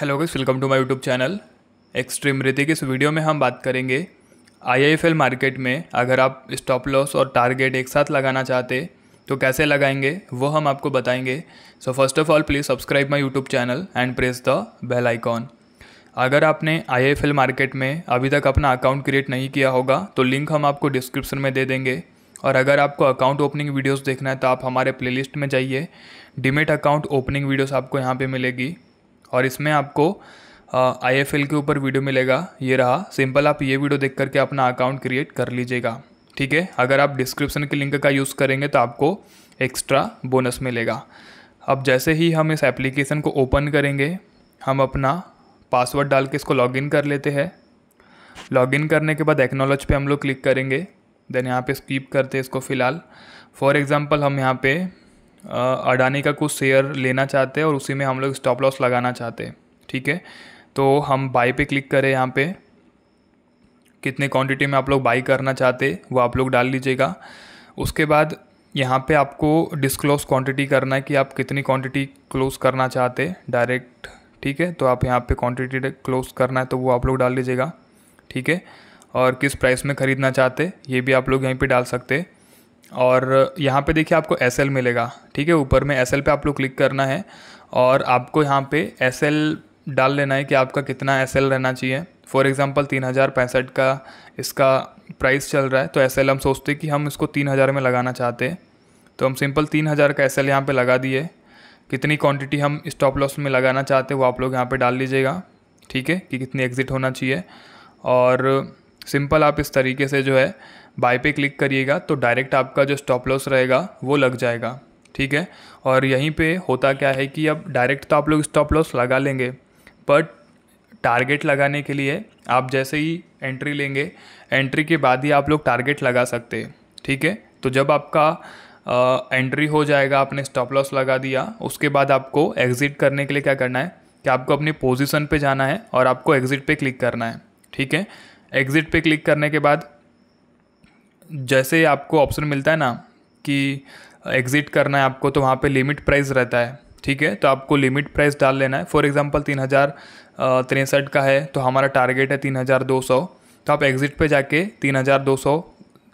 hello guys welcome to my YouTube channel extreme Hrithik इस वीडियो में हम बात करेंगे आईआईएफएल मार्केट में अगर आप स्टॉप लॉस और टारगेट एक साथ लगाना चाहते तो कैसे लगाएंगे वो हम आपको बताएंगे so first of all please subscribe my YouTube channel and press the bell icon अगर आपने आई मार्केट में अभी तक अपना अकाउंट क्रिएट नहीं किया होगा तो लिंक हम आपको डिस्क्रिप्शन में दे देंगे और अगर आपको अकाउंट ओपनिंग वीडियोस देखना है तो आप हमारे प्लेलिस्ट में जाइए डिमेट अकाउंट ओपनिंग वीडियोस आपको यहाँ पे मिलेगी और इसमें आपको आई एफ एल के ऊपर वीडियो मिलेगा ये रहा सिंपल आप ये वीडियो देख करके अपना अकाउंट क्रिएट कर लीजिएगा ठीक है अगर आप डिस्क्रिप्शन के लिंक का यूज़ करेंगे तो आपको एक्स्ट्रा बोनस मिलेगा अब जैसे ही हम इस एप्लीकेशन को ओपन करेंगे हम अपना पासवर्ड डाल के इसको लॉगिन कर लेते हैं लॉगिन करने के बाद एक्नोलॉज पे हम लोग क्लिक करेंगे देन यहाँ पे स्कीप करते हैं इसको फ़िलहाल फॉर एग्ज़ाम्पल हम यहाँ पे अडानी का कुछ शेयर लेना चाहते हैं और उसी में हम लोग स्टॉप लॉस लगाना चाहते हैं ठीक है तो हम बाई पे क्लिक करें यहाँ पे कितने क्वांटिटी में आप लोग बाई करना चाहते वो आप लोग डाल लीजिएगा उसके बाद यहाँ पे आपको डिस्क्लोज क्वांटिटी करना है कि आप कितनी क्वांटिटी क्लोज करना चाहते डायरेक्ट ठीक है तो आप यहाँ पे क्वांटिटी क्लोज करना है तो वो आप लोग डाल लीजिएगा ठीक है और किस प्राइस में ख़रीदना चाहते ये भी आप लोग यहीं पे डाल सकते और यहाँ पे देखिए आपको एस मिलेगा ठीक है ऊपर में एस पे आप लोग क्लिक करना है और आपको यहाँ पे एस डाल लेना है कि आपका कितना एस रहना चाहिए फॉर एग्ज़ाम्पल तीन हज़ार पैंसठ का इसका प्राइस चल रहा है तो एस हम सोचते हैं कि हम इसको तीन हज़ार में लगाना चाहते हैं तो हम सिंपल तीन हज़ार का एस एल यहाँ पर लगा दिए कितनी क्वांटिटी हम स्टॉप लॉस में लगाना चाहते हैं वो आप लोग यहाँ पे डाल लीजिएगा ठीक है कि कितनी एग्ज़िट होना चाहिए और सिंपल आप इस तरीके से जो है बाय पे क्लिक करिएगा तो डायरेक्ट आपका जो स्टॉप लॉस रहेगा वो लग जाएगा ठीक है और यहीं पे होता क्या है कि अब डायरेक्ट तो आप लोग स्टॉप लॉस लगा लेंगे बट टारगेट लगाने के लिए आप जैसे ही एंट्री लेंगे एंट्री के बाद ही आप लोग टारगेट लगा सकते हैं ठीक है तो जब आपका आ, एंट्री हो जाएगा आपने स्टॉप लॉस लगा दिया उसके बाद आपको एग्ज़िट करने के लिए क्या करना है कि आपको अपनी पोजीशन पे जाना है और आपको एग्ज़िट पे क्लिक करना है ठीक है एग्ज़िट पे क्लिक करने के बाद जैसे ही आपको ऑप्शन मिलता है ना कि एग्ज़िट करना है आपको तो वहाँ पे लिमिट प्राइस रहता है ठीक है तो आपको लिमिट प्राइस डाल लेना है फॉर एग्ज़ाम्पल तीन हज़ार तिरसठ का है तो हमारा टारगेट है तीन हज़ार दो सौ तो आप एग्ज़िट पे जाके तीन हज़ार दो सौ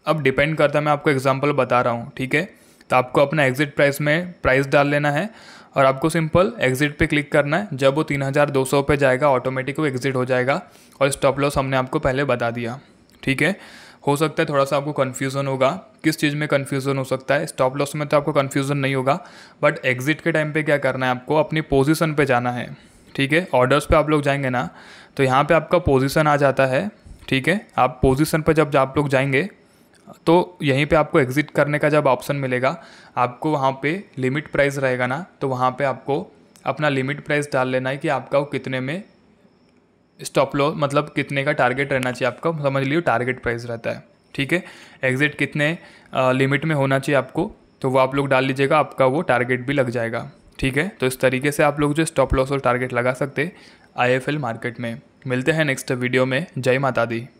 अब डिपेंड करता है मैं आपको एग्ज़ाम्पल बता रहा हूँ ठीक है तो आपको अपना एग्ज़िट प्राइस में प्राइस डाल लेना है और आपको सिंपल एग्ज़िट पे क्लिक करना है जब वो तीन हज़ार दो सौ पर जाएगा ऑटोमेटिक वो एग्ज़िट हो जाएगा और स्टॉप लॉस हमने आपको पहले बता दिया ठीक है हो सकता है थोड़ा सा आपको कन्फ्यूज़न होगा किस चीज़ में कन्फ्यूज़न हो सकता है स्टॉप लॉस में तो आपको कन्फ्यूज़न नहीं होगा बट एग्जिट के टाइम पे क्या करना है आपको अपनी पोजीशन पे जाना है ठीक है ऑर्डर्स पे आप लोग जाएंगे ना तो यहाँ पे आपका पोजीशन आ जाता है ठीक है आप पोजीशन पर जब आप लोग जाएंगे तो यहीं पे आपको एग्ज़िट करने का जब ऑप्शन मिलेगा आपको वहाँ पे लिमिट प्राइस रहेगा ना तो वहाँ पे आपको अपना लिमिट प्राइस डाल लेना है कि आपका वो कितने में स्टॉप लॉ मतलब कितने का टारगेट रहना चाहिए आपका समझ लियो टारगेट प्राइस रहता है ठीक है एग्जिट कितने लिमिट में होना चाहिए आपको तो वो आप लोग डाल लीजिएगा आपका वो टारगेट भी लग जाएगा ठीक है तो इस तरीके से आप लोग जो स्टॉप लॉस और टारगेट लगा सकते आई मार्केट में मिलते हैं नेक्स्ट वीडियो में जय माता दी